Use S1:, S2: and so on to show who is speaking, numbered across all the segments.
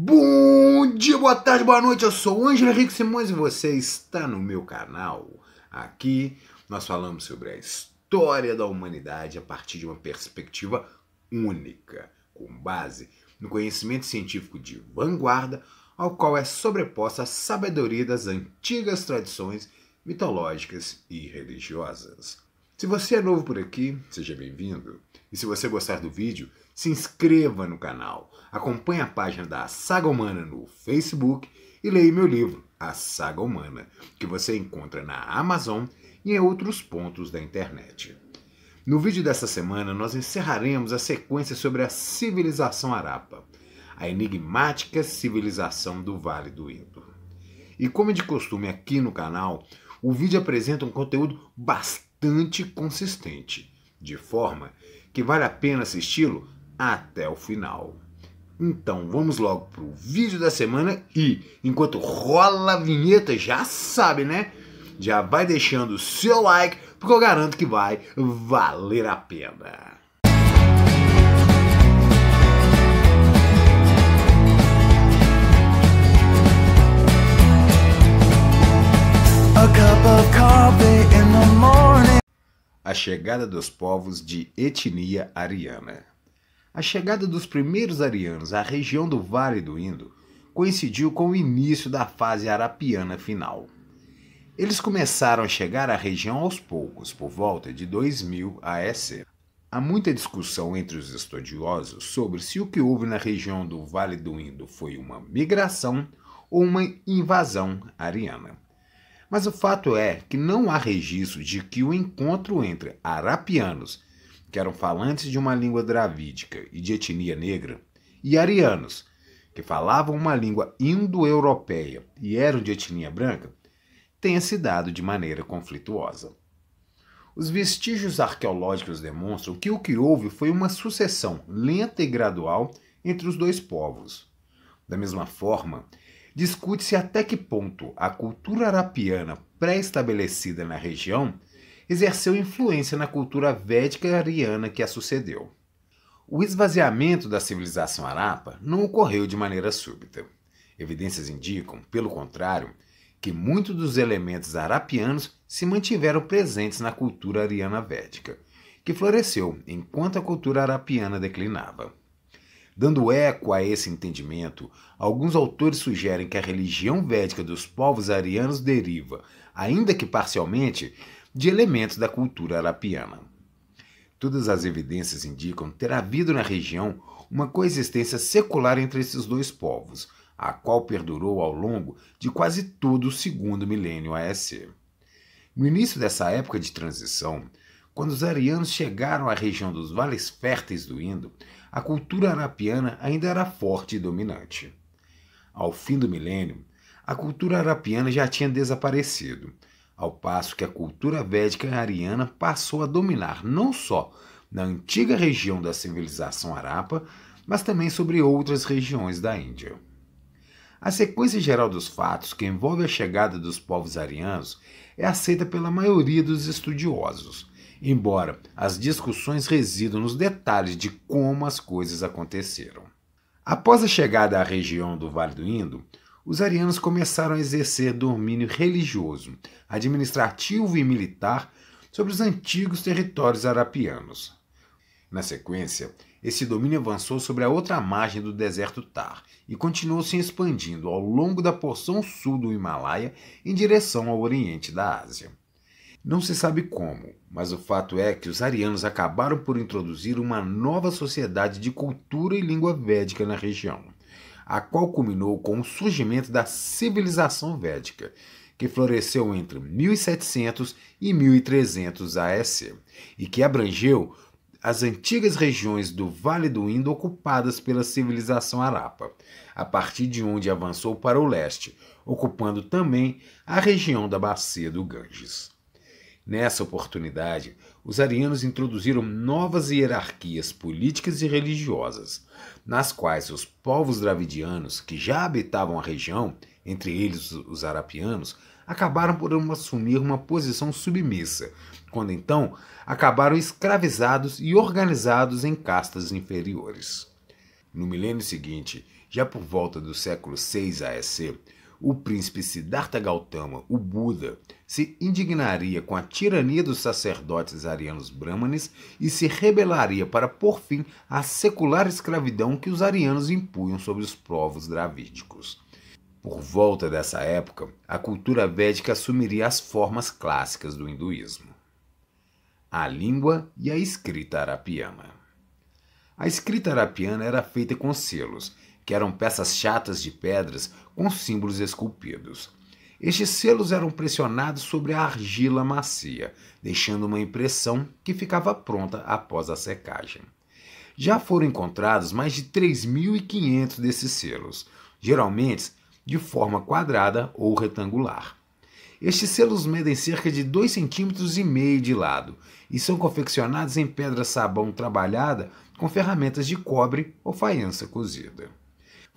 S1: Bom dia, boa tarde, boa noite. Eu sou o Ângelo Henrique Simões e você está no meu canal. Aqui nós falamos sobre a história da humanidade a partir de uma perspectiva única, com base no conhecimento científico de vanguarda, ao qual é sobreposta a sabedoria das antigas tradições mitológicas e religiosas. Se você é novo por aqui, seja bem-vindo. E se você gostar do vídeo, se inscreva no canal, acompanhe a página da Saga Humana no Facebook e leia meu livro, A Saga Humana, que você encontra na Amazon e em outros pontos da internet. No vídeo dessa semana, nós encerraremos a sequência sobre a civilização arapa, a enigmática civilização do Vale do Indo. E como é de costume aqui no canal, o vídeo apresenta um conteúdo bastante consistente, de forma que vale a pena assisti-lo até o final. Então vamos logo pro vídeo da semana e enquanto rola a vinheta, já sabe, né? Já vai deixando o seu like, porque eu garanto que vai valer a pena. A chegada dos povos de etnia ariana. A chegada dos primeiros arianos à região do Vale do Indo coincidiu com o início da fase arapiana final. Eles começaram a chegar à região aos poucos, por volta de 2000 AEC. Há muita discussão entre os estudiosos sobre se o que houve na região do Vale do Indo foi uma migração ou uma invasão ariana. Mas o fato é que não há registro de que o encontro entre arapianos que eram falantes de uma língua dravídica e de etnia negra, e arianos, que falavam uma língua indo-europeia e eram de etnia branca, tenha se dado de maneira conflituosa. Os vestígios arqueológicos demonstram que o que houve foi uma sucessão lenta e gradual entre os dois povos. Da mesma forma, discute-se até que ponto a cultura arapiana pré-estabelecida na região exerceu influência na cultura védica ariana que a sucedeu. O esvaziamento da civilização arapa não ocorreu de maneira súbita. Evidências indicam, pelo contrário, que muitos dos elementos arapianos se mantiveram presentes na cultura ariana védica, que floresceu enquanto a cultura arapiana declinava. Dando eco a esse entendimento, alguns autores sugerem que a religião védica dos povos arianos deriva, ainda que parcialmente, de elementos da cultura arapiana. Todas as evidências indicam ter havido na região uma coexistência secular entre esses dois povos, a qual perdurou ao longo de quase todo o segundo milênio AEC. No início dessa época de transição, quando os arianos chegaram à região dos vales férteis do Indo, a cultura arapiana ainda era forte e dominante. Ao fim do milênio, a cultura arapiana já tinha desaparecido, ao passo que a cultura védica ariana passou a dominar não só na antiga região da civilização Arapa, mas também sobre outras regiões da Índia. A sequência geral dos fatos que envolve a chegada dos povos arianos é aceita pela maioria dos estudiosos, embora as discussões residam nos detalhes de como as coisas aconteceram. Após a chegada à região do Vale do Indo, os arianos começaram a exercer domínio religioso, administrativo e militar sobre os antigos territórios arapianos. Na sequência, esse domínio avançou sobre a outra margem do deserto Tar e continuou se expandindo ao longo da porção sul do Himalaia em direção ao oriente da Ásia. Não se sabe como, mas o fato é que os arianos acabaram por introduzir uma nova sociedade de cultura e língua védica na região a qual culminou com o surgimento da civilização védica, que floresceu entre 1700 e 1300 AS e que abrangeu as antigas regiões do Vale do Indo ocupadas pela civilização Arapa, a partir de onde avançou para o leste, ocupando também a região da bacia do Ganges. Nessa oportunidade, os arianos introduziram novas hierarquias políticas e religiosas, nas quais os povos dravidianos que já habitavam a região, entre eles os arapianos, acabaram por assumir uma posição submissa, quando então acabaram escravizados e organizados em castas inferiores. No milênio seguinte, já por volta do século VI a.C o príncipe Siddhartha Gautama, o Buda, se indignaria com a tirania dos sacerdotes arianos brahmanes e se rebelaria para por fim à secular escravidão que os arianos impunham sobre os povos dravídicos. Por volta dessa época, a cultura védica assumiria as formas clássicas do hinduísmo. A língua e a escrita arapiana. A escrita arapiana era feita com selos que eram peças chatas de pedras com símbolos esculpidos. Estes selos eram pressionados sobre a argila macia, deixando uma impressão que ficava pronta após a secagem. Já foram encontrados mais de 3.500 desses selos, geralmente de forma quadrada ou retangular. Estes selos medem cerca de 2,5 cm de lado e são confeccionados em pedra sabão trabalhada com ferramentas de cobre ou faiança cozida.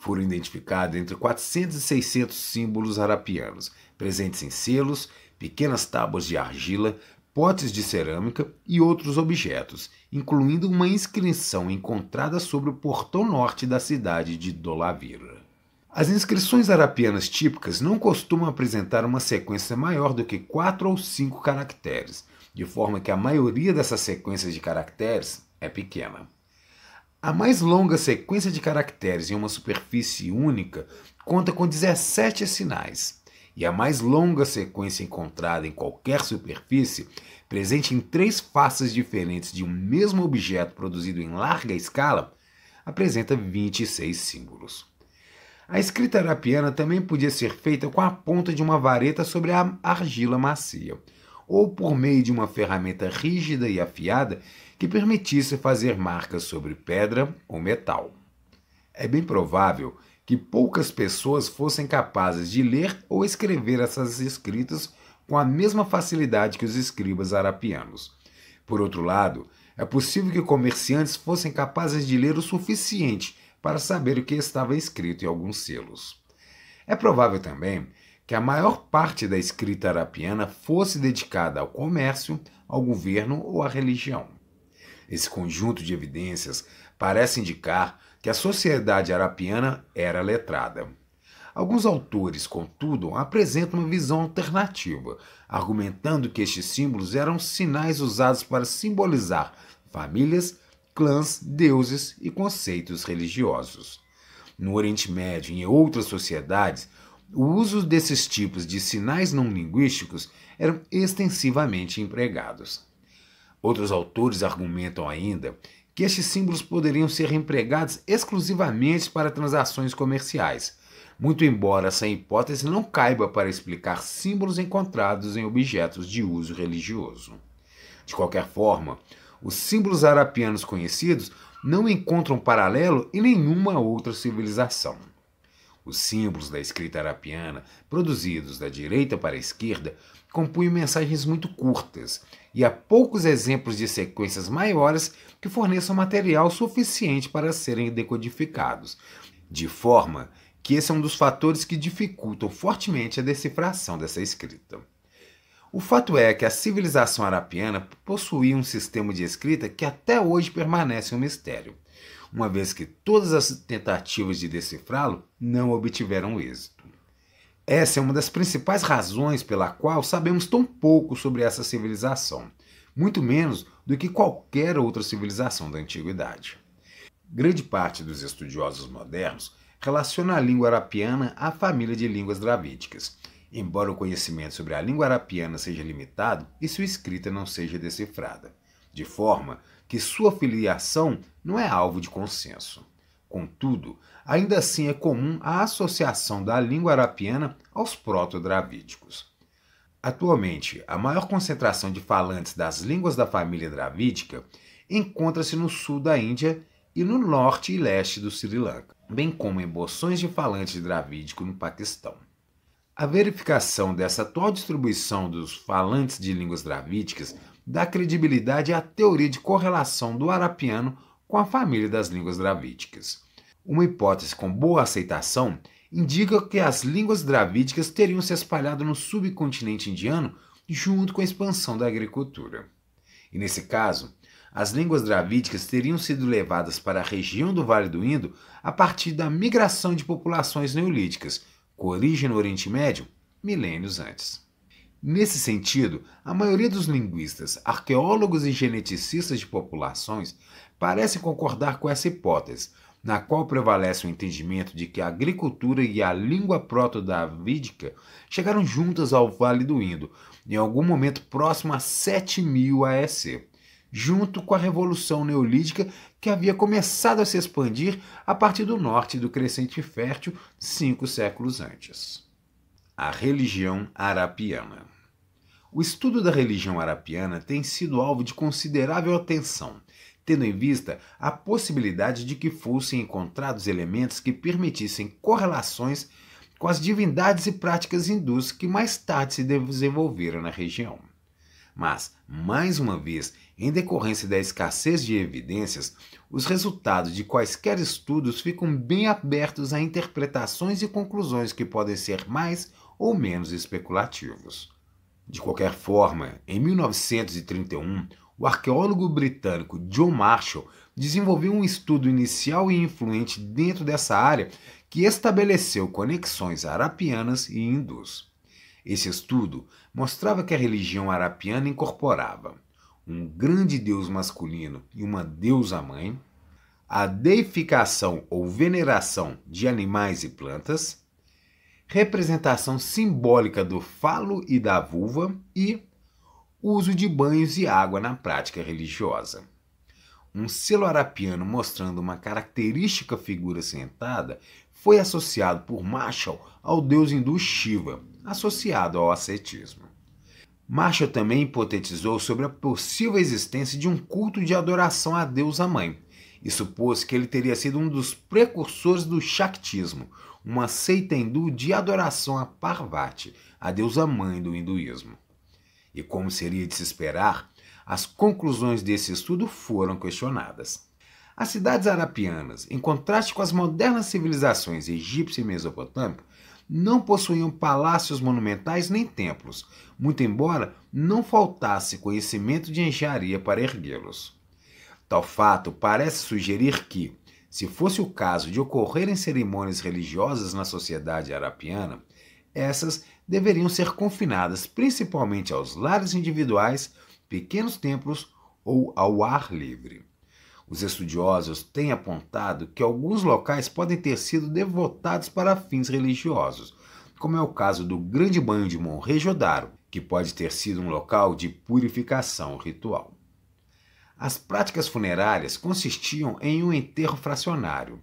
S1: Foram identificados entre 400 e 600 símbolos arapianos presentes em selos, pequenas tábuas de argila, potes de cerâmica e outros objetos, incluindo uma inscrição encontrada sobre o portão norte da cidade de Dolavira. As inscrições arapianas típicas não costumam apresentar uma sequência maior do que 4 ou 5 caracteres, de forma que a maioria dessas sequências de caracteres é pequena. A mais longa sequência de caracteres em uma superfície única conta com 17 sinais, e a mais longa sequência encontrada em qualquer superfície, presente em três faces diferentes de um mesmo objeto produzido em larga escala, apresenta 26 símbolos. A escrita arapiana também podia ser feita com a ponta de uma vareta sobre a argila macia ou por meio de uma ferramenta rígida e afiada que permitisse fazer marcas sobre pedra ou metal. É bem provável que poucas pessoas fossem capazes de ler ou escrever essas escritas com a mesma facilidade que os escribas arapianos. Por outro lado, é possível que comerciantes fossem capazes de ler o suficiente para saber o que estava escrito em alguns selos. É provável também que a maior parte da escrita arapiana fosse dedicada ao comércio, ao governo ou à religião. Esse conjunto de evidências parece indicar que a sociedade arapiana era letrada. Alguns autores, contudo, apresentam uma visão alternativa, argumentando que estes símbolos eram sinais usados para simbolizar famílias, clãs, deuses e conceitos religiosos. No Oriente Médio e em outras sociedades, o uso desses tipos de sinais não linguísticos eram extensivamente empregados. Outros autores argumentam ainda que estes símbolos poderiam ser empregados exclusivamente para transações comerciais, muito embora essa hipótese não caiba para explicar símbolos encontrados em objetos de uso religioso. De qualquer forma, os símbolos arapianos conhecidos não encontram paralelo em nenhuma outra civilização. Os símbolos da escrita arapiana, produzidos da direita para a esquerda, compunham mensagens muito curtas, e há poucos exemplos de sequências maiores que forneçam material suficiente para serem decodificados, de forma que esse é um dos fatores que dificultam fortemente a decifração dessa escrita. O fato é que a civilização arapiana possuía um sistema de escrita que até hoje permanece um mistério uma vez que todas as tentativas de decifrá-lo não obtiveram êxito. Essa é uma das principais razões pela qual sabemos tão pouco sobre essa civilização, muito menos do que qualquer outra civilização da antiguidade. Grande parte dos estudiosos modernos relaciona a língua arapiana à família de línguas dravídicas, embora o conhecimento sobre a língua arapiana seja limitado e sua escrita não seja decifrada, de forma que sua filiação não é alvo de consenso. Contudo, ainda assim é comum a associação da língua arapiana aos proto-dravídicos. Atualmente, a maior concentração de falantes das línguas da família dravídica encontra-se no sul da Índia e no norte e leste do Sri Lanka, bem como em bolsões de falantes dravídico no Paquistão. A verificação dessa atual distribuição dos falantes de línguas dravídicas dá credibilidade à teoria de correlação do arapiano com a família das línguas dravíticas. Uma hipótese com boa aceitação indica que as línguas dravíticas teriam se espalhado no subcontinente indiano junto com a expansão da agricultura. E nesse caso, as línguas dravídicas teriam sido levadas para a região do Vale do Indo a partir da migração de populações neolíticas, com origem no Oriente Médio, milênios antes. Nesse sentido, a maioria dos linguistas, arqueólogos e geneticistas de populações parece concordar com essa hipótese, na qual prevalece o entendimento de que a agricultura e a língua proto-davídica chegaram juntas ao Vale do Indo, em algum momento próximo a 7000 AEC, junto com a Revolução Neolítica que havia começado a se expandir a partir do norte do Crescente Fértil cinco séculos antes. A religião arapiana. O estudo da religião arapiana tem sido alvo de considerável atenção, tendo em vista a possibilidade de que fossem encontrados elementos que permitissem correlações com as divindades e práticas hindus que mais tarde se desenvolveram na região. Mas, mais uma vez, em decorrência da escassez de evidências, os resultados de quaisquer estudos ficam bem abertos a interpretações e conclusões que podem ser mais ou menos especulativos. De qualquer forma, em 1931, o arqueólogo britânico John Marshall desenvolveu um estudo inicial e influente dentro dessa área que estabeleceu conexões arapianas e hindus. Esse estudo mostrava que a religião arapiana incorporava um grande deus masculino e uma deusa mãe, a deificação ou veneração de animais e plantas, representação simbólica do falo e da vulva e uso de banhos e água na prática religiosa. Um selo arapiano mostrando uma característica figura sentada foi associado por Marshall ao deus hindu Shiva, associado ao ascetismo. Marshall também hipotetizou sobre a possível existência de um culto de adoração à deusa mãe e supôs que ele teria sido um dos precursores do Shaktismo, uma seita hindu de adoração a Parvati, a deusa mãe do hinduísmo. E como seria de se esperar, as conclusões desse estudo foram questionadas. As cidades arapianas, em contraste com as modernas civilizações egípcia e mesopotâmica, não possuíam palácios monumentais nem templos, muito embora não faltasse conhecimento de engenharia para erguê-los. Tal fato parece sugerir que, se fosse o caso de ocorrerem cerimônias religiosas na sociedade arapiana, essas deveriam ser confinadas principalmente aos lares individuais, pequenos templos ou ao ar livre. Os estudiosos têm apontado que alguns locais podem ter sido devotados para fins religiosos, como é o caso do Grande Banho de Monrejodaro, que pode ter sido um local de purificação ritual. As práticas funerárias consistiam em um enterro fracionário,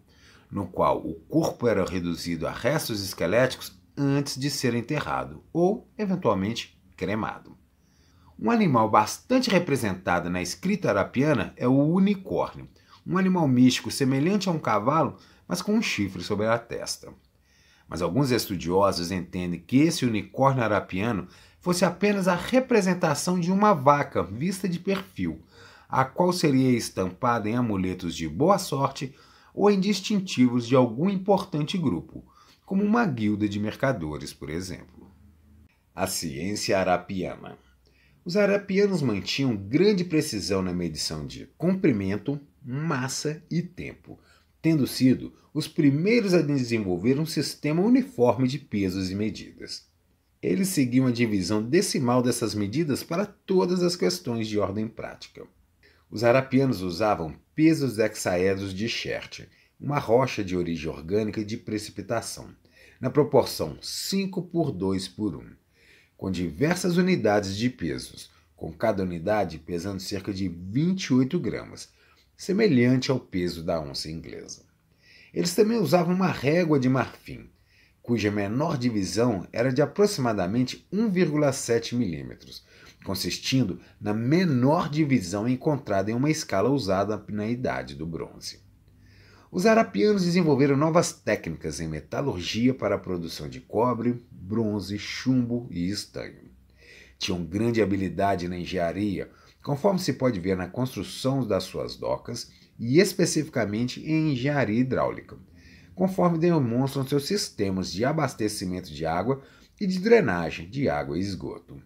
S1: no qual o corpo era reduzido a restos esqueléticos antes de ser enterrado ou, eventualmente, cremado. Um animal bastante representado na escrita arapiana é o unicórnio, um animal místico semelhante a um cavalo, mas com um chifre sobre a testa. Mas alguns estudiosos entendem que esse unicórnio arapiano fosse apenas a representação de uma vaca vista de perfil, a qual seria estampada em amuletos de boa sorte ou em distintivos de algum importante grupo, como uma guilda de mercadores, por exemplo. A ciência arapiana. Os arapianos mantinham grande precisão na medição de comprimento, massa e tempo, tendo sido os primeiros a desenvolver um sistema uniforme de pesos e medidas. Eles seguiam a divisão decimal dessas medidas para todas as questões de ordem prática. Os arapianos usavam pesos hexaedros de Schert, uma rocha de origem orgânica de precipitação, na proporção 5 por 2 por 1, com diversas unidades de pesos, com cada unidade pesando cerca de 28 gramas, semelhante ao peso da onça inglesa. Eles também usavam uma régua de marfim, cuja menor divisão era de aproximadamente 1,7 milímetros, consistindo na menor divisão encontrada em uma escala usada na Idade do Bronze. Os arapianos desenvolveram novas técnicas em metalurgia para a produção de cobre, bronze, chumbo e estanho. Tinham grande habilidade na engenharia, conforme se pode ver na construção das suas docas e especificamente em engenharia hidráulica, conforme demonstram seus sistemas de abastecimento de água e de drenagem de água e esgoto.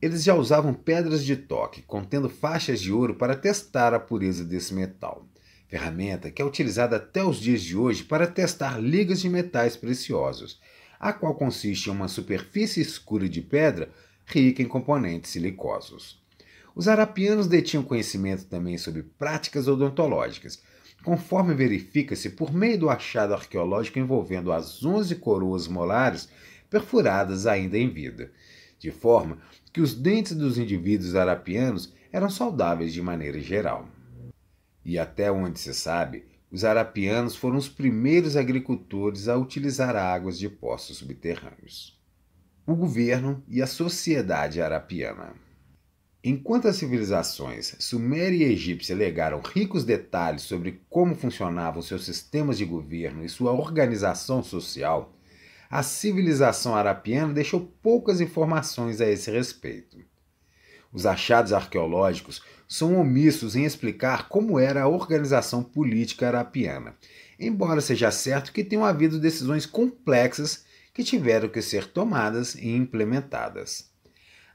S1: Eles já usavam pedras de toque, contendo faixas de ouro para testar a pureza desse metal, ferramenta que é utilizada até os dias de hoje para testar ligas de metais preciosos, a qual consiste em uma superfície escura de pedra rica em componentes silicosos. Os arapianos detinham conhecimento também sobre práticas odontológicas, conforme verifica-se por meio do achado arqueológico envolvendo as 11 coroas molares perfuradas ainda em vida, de forma que os dentes dos indivíduos arapianos eram saudáveis de maneira geral. E até onde se sabe, os arapianos foram os primeiros agricultores a utilizar águas de poços subterrâneos. O governo e a sociedade arapiana. Enquanto as civilizações suméria e egípcia legaram ricos detalhes sobre como funcionavam seus sistemas de governo e sua organização social, a civilização arapiana deixou poucas informações a esse respeito. Os achados arqueológicos são omissos em explicar como era a organização política arapiana, embora seja certo que tenham havido decisões complexas que tiveram que ser tomadas e implementadas.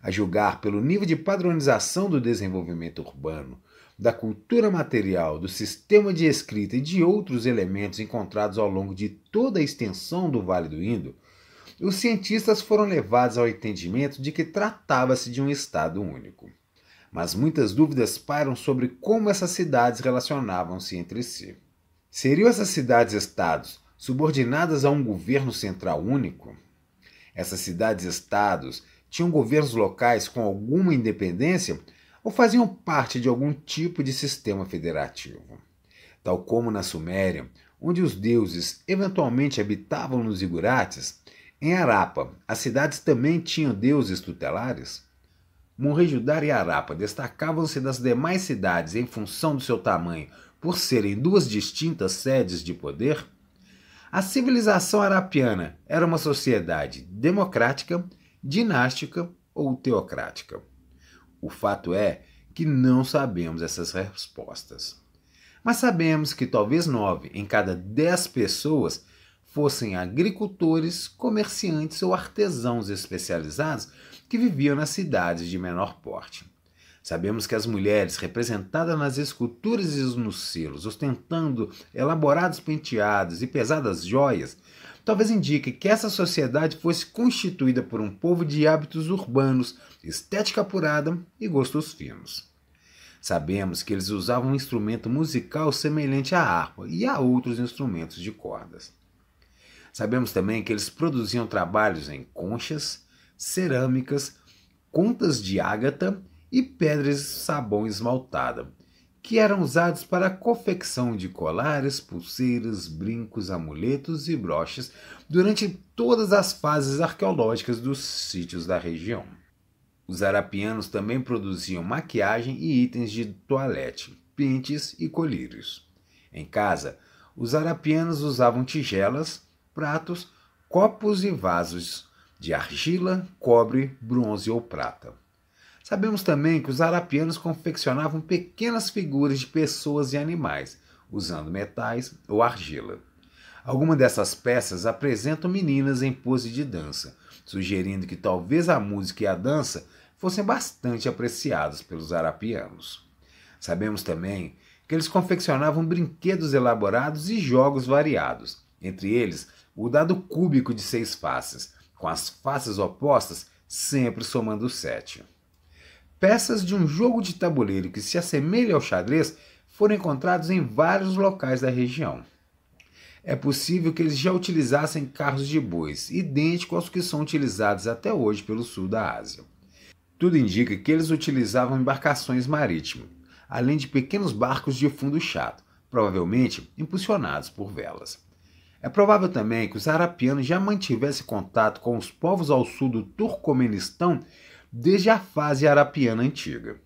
S1: A julgar pelo nível de padronização do desenvolvimento urbano, da cultura material, do sistema de escrita e de outros elementos encontrados ao longo de toda a extensão do Vale do Indo, os cientistas foram levados ao entendimento de que tratava-se de um estado único. Mas muitas dúvidas pairam sobre como essas cidades relacionavam-se entre si. Seriam essas cidades-estados subordinadas a um governo central único? Essas cidades-estados tinham governos locais com alguma independência ou faziam parte de algum tipo de sistema federativo. Tal como na Suméria, onde os deuses eventualmente habitavam nos igurates, em Arapa as cidades também tinham deuses tutelares. Monrejudar e Arapa destacavam-se das demais cidades em função do seu tamanho, por serem duas distintas sedes de poder. A civilização arapiana era uma sociedade democrática, dinástica ou teocrática. O fato é que não sabemos essas respostas. Mas sabemos que talvez nove em cada dez pessoas fossem agricultores, comerciantes ou artesãos especializados que viviam nas cidades de menor porte. Sabemos que as mulheres, representadas nas esculturas e nos selos, ostentando elaborados penteados e pesadas joias, talvez indique que essa sociedade fosse constituída por um povo de hábitos urbanos, estética apurada e gostos finos. Sabemos que eles usavam um instrumento musical semelhante à harpa e a outros instrumentos de cordas. Sabemos também que eles produziam trabalhos em conchas, cerâmicas, contas de ágata e pedras sabão esmaltada, que eram usados para a confecção de colares, pulseiras, brincos, amuletos e broches durante todas as fases arqueológicas dos sítios da região. Os arapianos também produziam maquiagem e itens de toalete, pentes e colírios. Em casa, os arapianos usavam tigelas, pratos, copos e vasos de argila, cobre, bronze ou prata. Sabemos também que os arapianos confeccionavam pequenas figuras de pessoas e animais, usando metais ou argila. Algumas dessas peças apresentam meninas em pose de dança, sugerindo que talvez a música e a dança fossem bastante apreciados pelos arapianos. Sabemos também que eles confeccionavam brinquedos elaborados e jogos variados, entre eles o dado cúbico de seis faces, com as faces opostas sempre somando sete. Peças de um jogo de tabuleiro que se assemelha ao xadrez foram encontrados em vários locais da região. É possível que eles já utilizassem carros de bois, idênticos aos que são utilizados até hoje pelo sul da Ásia. Tudo indica que eles utilizavam embarcações marítimas, além de pequenos barcos de fundo chato, provavelmente impulsionados por velas. É provável também que os arapianos já mantivessem contato com os povos ao sul do Turcomenistão desde a fase arapiana antiga.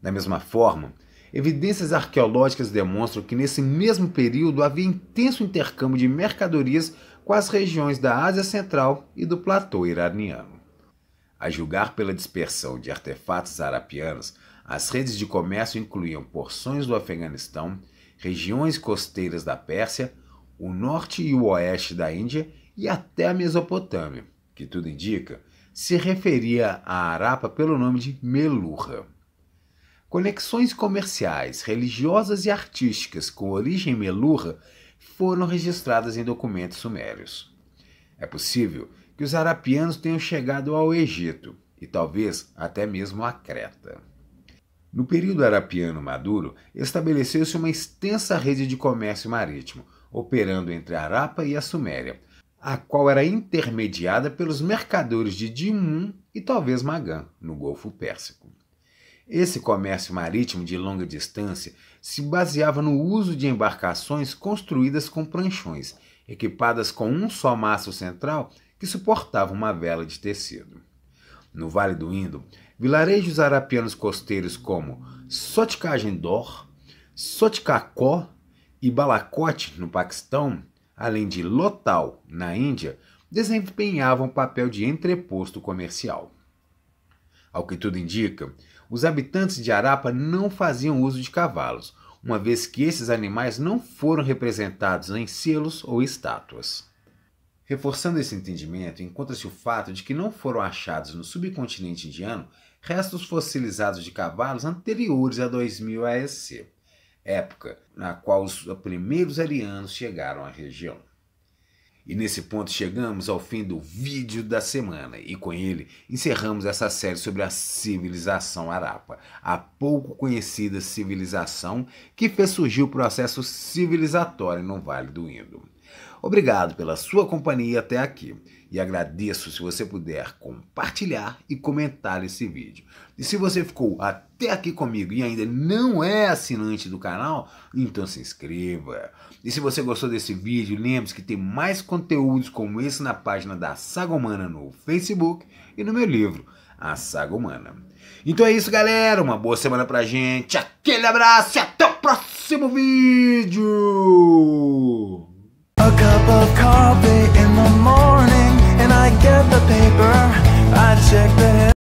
S1: Da mesma forma, evidências arqueológicas demonstram que nesse mesmo período havia intenso intercâmbio de mercadorias com as regiões da Ásia Central e do platô iraniano. A julgar pela dispersão de artefatos arapianos, as redes de comércio incluíam porções do Afeganistão, regiões costeiras da Pérsia, o norte e o oeste da Índia e até a Mesopotâmia, que tudo indica se referia a Arapa pelo nome de Melurra. Conexões comerciais, religiosas e artísticas com origem Melurra foram registradas em documentos sumérios. É possível que os arapianos tenham chegado ao Egito e talvez até mesmo à Creta. No período arapiano maduro, estabeleceu-se uma extensa rede de comércio marítimo, operando entre Arapa e a Suméria, a qual era intermediada pelos mercadores de Dimun e talvez Magã, no Golfo Pérsico. Esse comércio marítimo de longa distância se baseava no uso de embarcações construídas com pranchões, equipadas com um só maço central que suportava uma vela de tecido. No Vale do Indo, vilarejos arapianos costeiros como Sotikajendor, Soticacó e Balakot no Paquistão, além de Lotal, na Índia, desempenhavam papel de entreposto comercial. Ao que tudo indica, os habitantes de Arapa não faziam uso de cavalos, uma vez que esses animais não foram representados em selos ou estátuas. Reforçando esse entendimento, encontra-se o fato de que não foram achados no subcontinente indiano restos fossilizados de cavalos anteriores a 2000 AEC época na qual os primeiros arianos chegaram à região. E nesse ponto chegamos ao fim do vídeo da semana e com ele encerramos essa série sobre a civilização arapa, a pouco conhecida civilização que fez surgir o processo civilizatório no Vale do Indo. Obrigado pela sua companhia até aqui e agradeço se você puder compartilhar e comentar esse vídeo. E se você ficou até aqui comigo e ainda não é assinante do canal, então se inscreva. E se você gostou desse vídeo, lembre-se que tem mais conteúdos como esse na página da Saga Humana no Facebook e no meu livro, A Saga Humana. Então é isso, galera. Uma boa semana pra gente. Aquele abraço e até o próximo vídeo! A cup of coffee in the morning And I get the paper I check the